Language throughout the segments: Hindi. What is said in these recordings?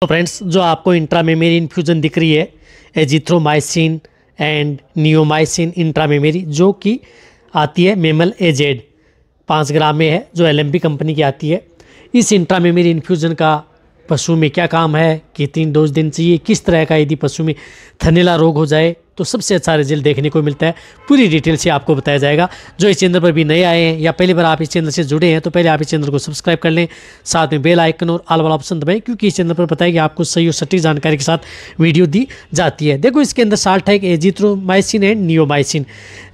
तो फ्रेंड्स जो आपको इंट्रा मेमेरी इन्फ्यूज़न दिख रही है azithromycin and neomycin intramammary जो कि आती है मेमल एजेड पाँच ग्राम में है जो एल कंपनी की आती है इस इंट्रा मेमेरी इन्फ्यूज़न का पशु में क्या काम है कितनी डोज देनी चाहिए किस तरह का यदि पशु में थनेला रोग हो जाए तो सबसे अच्छा रिजल्ट देखने को मिलता है पूरी डिटेल से आपको बताया जाएगा जो इस चैनल पर भी नए आए हैं या पहली बार आप इस चैनल से जुड़े हैं तो पहले आप इस चैनल को सब्सक्राइब कर लें साथ में बेल आइकन और आल वाला ऑप्शन दबाएं क्योंकि इस चैनल पर बताया कि आपको सही और सटीक जानकारी के साथ वीडियो दी जाती है देखो इसके अंदर साल्ट है एजिथ्रोमाइसिन एंड नियोमाइसिन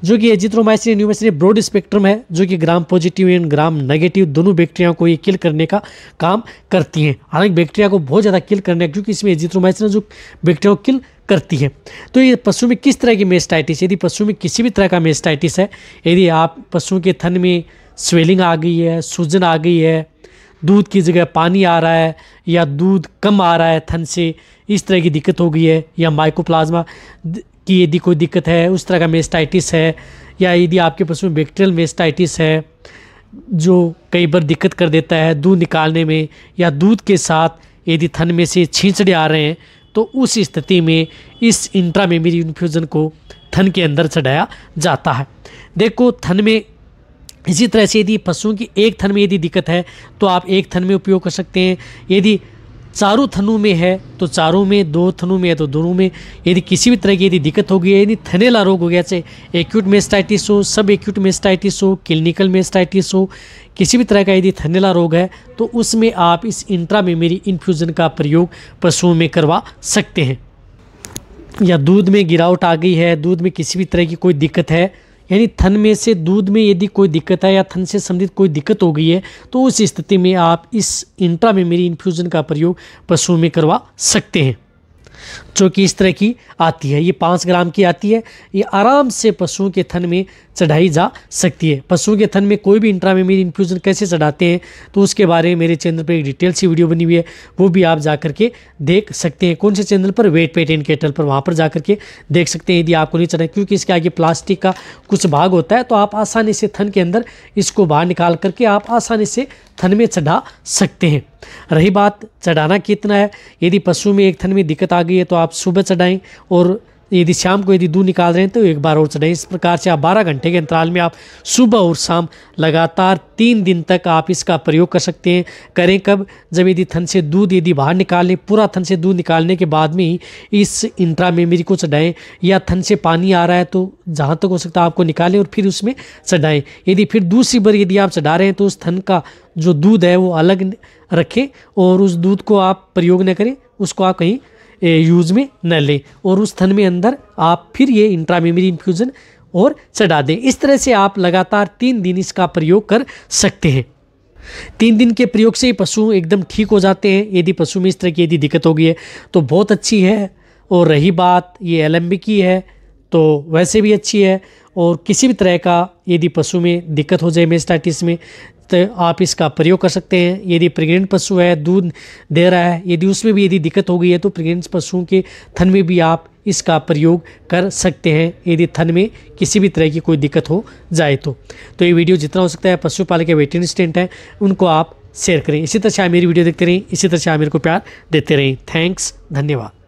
जो कि azithromycin and neomycin broad spectrum है जो कि gram positive and gram negative दोनों बैक्टीरिया को ये किल करने का काम करती हैं हालांकि बैक्टीरिया को बहुत ज़्यादा किल करने क्योंकि इसमें एजिथ्रोमाइसिन जो बैक्टीरिया को किल करती है तो ये पशु में किस तरह की मेस्टाइटिस यदि पशु में किसी भी तरह का मेस्टाइटिस है यदि आप पशु के थन में स्वेलिंग आ गई है सूजन आ गई है दूध की जगह पानी आ रहा है या दूध कम आ रहा है थन से इस तरह की दिक्कत हो गई है या माइकोप्लाज्मा की यदि कोई दिक्कत है उस तरह का मेस्टाइटिस है या यदि आपके पशु में बैक्टीरियल मेस्टाइटिस है जो कई बार दिक्कत कर देता है दूध निकालने में या दूध के साथ यदि थन में से छींचड़े आ रहे हैं तो उस स्थिति में इस इंट्रामेमरी इन्फ्यूज़न को थन के अंदर चढ़ाया जाता है देखो थन में इसी तरह से यदि पशुओं की एक थन में यदि दिक्कत है तो आप एक थन में उपयोग कर सकते हैं यदि चारों थनों में है तो चारों में दो थनों में है तो दोनों में यदि किसी भी तरह की यदि दिक्कत हो गई है यदि थनेला रोग हो गया चाहे एक्यूट मेस्टाइटिस हो सब एक्यूट मेस्टाइटिस हो क्लिनिकल मेस्टाइटिस हो किसी भी तरह का यदि थनेला रोग है तो उसमें आप इस इंट्रा इन्फ्यूज़न का प्रयोग पशुओं में करवा सकते हैं या दूध में गिरावट आ गई है दूध में किसी भी तरह की कोई दिक्कत है यानी थन में से दूध में यदि कोई दिक्कत है या थन से संबंधित कोई दिक्कत हो गई है तो उस स्थिति में आप इस इंट्रा में मेरी इन्फ्यूज़न का प्रयोग पशुओं में करवा सकते हैं जो कि इस तरह की आती है ये पाँच ग्राम की आती है ये आराम से पशुओं के थन में चढ़ाई जा सकती है पशुओं के थन में कोई भी इंट्रामेमिर इन्फ्यूज़न कैसे चढ़ाते हैं तो उसके बारे में मेरे चैनल पर एक डिटेल सी वीडियो बनी हुई है वो भी आप जा करके देख सकते हैं कौन से चैनल पर वेट पेट एंड केटल पर वहाँ पर जा करके देख सकते हैं यदि आपको नहीं चढ़ा क्योंकि इसके आगे प्लास्टिक का कुछ भाग होता है तो आप आसानी से थन के अंदर इसको बाहर निकाल करके आप आसानी से थन में चढ़ा सकते हैं रही बात चढ़ाना कितना है यदि पशु में एक थन में दिक्कत आ गई है तो आप सुबह चढ़ाएं और यदि शाम को यदि दूध निकाल रहे हैं तो एक बार और चढ़ें इस प्रकार से आप बारह घंटे के अंतराल में आप सुबह और शाम लगातार तीन दिन तक आप इसका प्रयोग कर सकते हैं करें कब जब यदि थन से दूध यदि बाहर निकालें पूरा थन से दूध निकालने के बाद में ही इस इंट्रा मेमरी को चढ़ाएँ या थन से पानी आ रहा है तो जहाँ तक हो सकता है आपको निकालें और फिर उसमें चढ़ाएँ यदि फिर दूसरी बार यदि आप चढ़ा रहे हैं तो उस थन का जो दूध है वो अलग रखें और उस दूध को आप प्रयोग न करें उसको आप कहीं यूज़ में न लें और उस थन में अंदर आप फिर ये इंट्रामेमरी इन्फ्यूज़न और चढ़ा दें इस तरह से आप लगातार तीन दिन इसका प्रयोग कर सकते हैं तीन दिन के प्रयोग से ही पशु एकदम ठीक हो जाते हैं यदि पशु में इस तरह की यदि दिक्कत हो गई है तो बहुत अच्छी है और रही बात ये एलम्बी की है तो वैसे भी अच्छी है और किसी भी तरह का यदि पशु में दिक्कत हो जाए मेस्टाइटिस में वक्त आप इसका प्रयोग कर सकते हैं यदि प्रेग्नेंट पशु है दूध दे रहा है यदि उसमें भी यदि दिक्कत हो गई है तो प्रेग्नेंट पशुओं के थन में भी आप इसका प्रयोग कर सकते हैं यदि थन में किसी भी तरह की कोई दिक्कत हो जाए तो तो ये वीडियो जितना हो सकता है पशुपालक या वेटरी स्टेंट हैं उनको आप शेयर करें इसी तरह से आप मेरी वीडियो देखते रहें इसी तरह से आप मेरे को प्यार देते रहें थैंक्स धन्यवाद